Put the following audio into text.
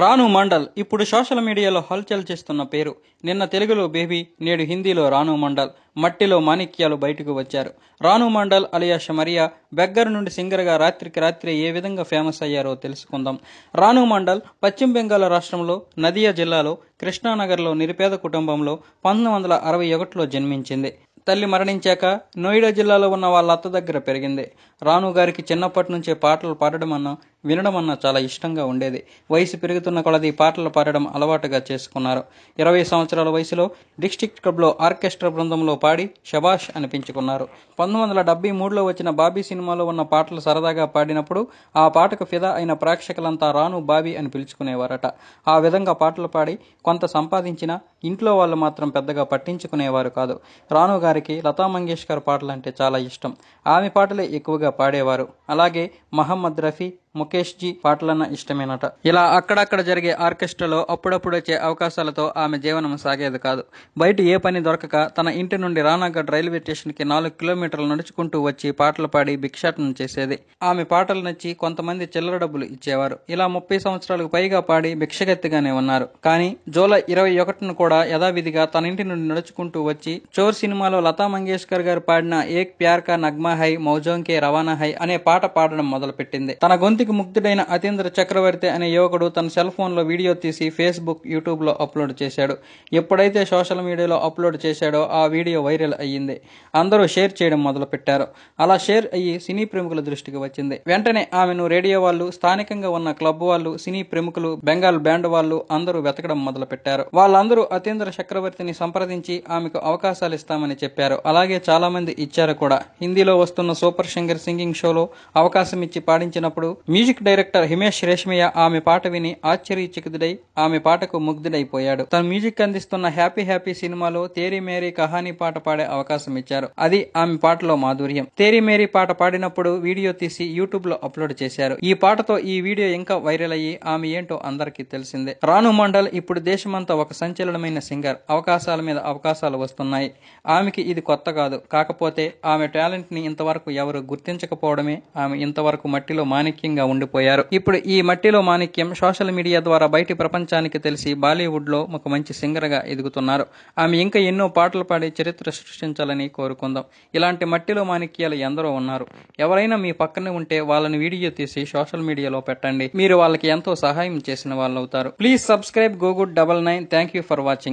రాను మండల్ ఇప్పుడు సోషల్ మీడియాలో హల్చల్ చేస్తున్న పేరు నిన్న తెలుగులో బేబీ నేడు హిందీలో రాను మండల్ మట్టిలో మాణిక్యాలు బయటకు వచ్చారు రాను మండల్ అలియా షమరియా బెగ్గర్ నుండి సింగర్గా రాత్రికి రాత్రి ఏ విధంగా ఫేమస్ అయ్యారో తెలుసుకుందాం రాను మండల్ పశ్చిమ బెంగాల్ రాష్ట్రంలో నదియా జిల్లాలో కృష్ణానగర్లో నిరుపేద కుటుంబంలో పంతొమ్మిది వందల అరవై ఒకటిలో జన్మించింది తల్లి మరణించాక నోయిడా జిల్లాలో ఉన్న వాళ్ళ అత్త దగ్గర పెరిగింది రాను గారికి చిన్నప్పటి నుంచే పాటలు పాడడం అన్న వినడం అన్న చాలా ఇష్టంగా ఉండేది వయసు పెరుగుతున్న కొలది పాటలు పాడడం అలవాటుగా చేసుకున్నారు ఇరవై సంవత్సరాల వయసులో డిస్టిక్ క్లబ్లో ఆర్కెస్ట్రా బృందంలో పాడి షబాష్ అనిపించుకున్నారు పంతొమ్మిది వందల మూడులో వచ్చిన బాబీ సినిమాలో ఉన్న పాటలు సరదాగా పాడినప్పుడు ఆ పాటకు ఫిదా అయిన ప్రేక్షకులంతా రాను బాబీ అని పిలుచుకునేవారట ఆ విధంగా పాటలు పాడి కొంత సంపాదించిన ఇంట్లో వాళ్ళు మాత్రం పెద్దగా పట్టించుకునేవారు కాదు రాను గారికి లతా మంగేష్కర్ అంటే చాలా ఇష్టం ఆమె పాటలే ఎక్కువగా పాడేవారు అలాగే మహమ్మద్ రఫీ ముఖేష్ జీ పాటలన్న ఇష్టమేనట ఇలా అక్కడక్కడ జరిగే ఆర్కెస్ట్రాలో అప్పుడప్పుడు వచ్చే అవకాశాలతో ఆమె జీవనం సాగేది కాదు బయట ఏ పని దొరకక తన ఇంటి నుండి రానాగఢ్ రైల్వే స్టేషన్కి నాలుగు కిలోమీటర్లు నడుచుకుంటూ వచ్చి పాటలు పాడి భిక్షాటనం చేసేది ఆమె పాటలు నచ్చి కొంతమంది చిల్లర డబ్బులు ఇచ్చేవారు ఇలా ముప్పై సంవత్సరాలకు పైగా పాడి భిక్షగత్తిగానే ఉన్నారు కానీ జూలై ఇరవై ఒకటిను కూడా యథావిధిగా తన ఇంటి నుండి నడుచుకుంటూ వచ్చి చోర్ సినిమాలో లతా మంగేష్కర్ గారు పాడిన ఏక్ ప్యార్ కా నగ్మా హై మౌజోంకే రవాణా హై అనే పాట పాడడం మొదలుపెట్టింది తన గొంతు అవినీతికి ముగ్ధుడైన అతీంద్ర చక్రవర్తి అనే యువకుడు తన సెల్ ఫోన్లో వీడియో తీసి ఫేస్బుక్ యూట్యూబ్లో అప్లోడ్ చేశాడు ఎప్పుడైతే సోషల్ మీడియాలో అప్లోడ్ చేశాడో ఆ వీడియో వైరల్ అయ్యింది అందరూ షేర్ చేయడం మొదలుపెట్టారు అలా షేర్ అయ్యి సినీ ప్రముఖుల దృష్టికి వచ్చింది వెంటనే ఆమెను రేడియో వాళ్ళు స్థానికంగా ఉన్న క్లబ్ వాళ్ళు సినీ ప్రముఖులు బెంగాల్ బ్యాండ్ వాళ్ళు అందరూ వెతకడం మొదలుపెట్టారు వాళ్ళందరూ అతీంద్ర చక్రవర్తిని సంప్రదించి ఆమెకు అవకాశాలు ఇస్తామని చెప్పారు అలాగే చాలామంది ఇచ్చారు కూడా హిందీలో వస్తున్న సూపర్ సింగర్ సింగింగ్ షోలో అవకాశం ఇచ్చి పాడించినప్పుడు మ్యూజిక్ డైరెక్టర్ హిమేష్ రేష్మయ్య ఆమె పాట విని ఆశ్చర్యచకితుడై ఆమె పాటకు ముగ్ధుడైపోయాడు తన మ్యూజిక్ అందిస్తున్న హ్యాపీ హ్యాపీ సినిమాలో తేరీ మేరీ కహానీ పాట పాడే అవకాశం ఇచ్చారు అది ఆమె పాటలో మాధుర్యం తేరీ మేరీ పాట పాడినప్పుడు వీడియో తీసి యూట్యూబ్ లో అప్లోడ్ చేశారు ఈ పాటతో ఈ వీడియో ఇంకా వైరల్ అయ్యి ఆమె ఏంటో అందరికీ తెలిసిందే రాను మండల్ ఇప్పుడు దేశమంతా ఒక సంచలనమైన సింగర్ అవకాశాల మీద అవకాశాలు వస్తున్నాయి ఆమెకి ఇది కొత్త కాదు కాకపోతే ఆమె టాలెంట్ ని ఇంతవరకు ఎవరు గుర్తించకపోవడమే ఆమె ఇంతవరకు మట్టిలో మాణిక్యంగా దూరంగా ఉండిపోయారు ఇప్పుడు ఈ మట్టిలో మాణిక్యం సోషల్ మీడియా ద్వారా బయటి ప్రపంచానికి తెలిసి బాలీవుడ్లో ఒక మంచి సింగర్ గా ఎదుగుతున్నారు ఆమె ఇంకా ఎన్నో పాటలు పాడి చరిత్ర సృష్టించాలని కోరుకుందాం ఇలాంటి మట్టిలో మాణిక్యాలు ఎందరో ఉన్నారు ఎవరైనా మీ పక్కనే ఉంటే వాళ్ళని వీడియో తీసి సోషల్ మీడియాలో పెట్టండి మీరు వాళ్ళకి ఎంతో సహాయం చేసిన వాళ్ళు అవుతారు ప్లీజ్ సబ్స్క్రైబ్ గోగుడ్ double nine thank you for watching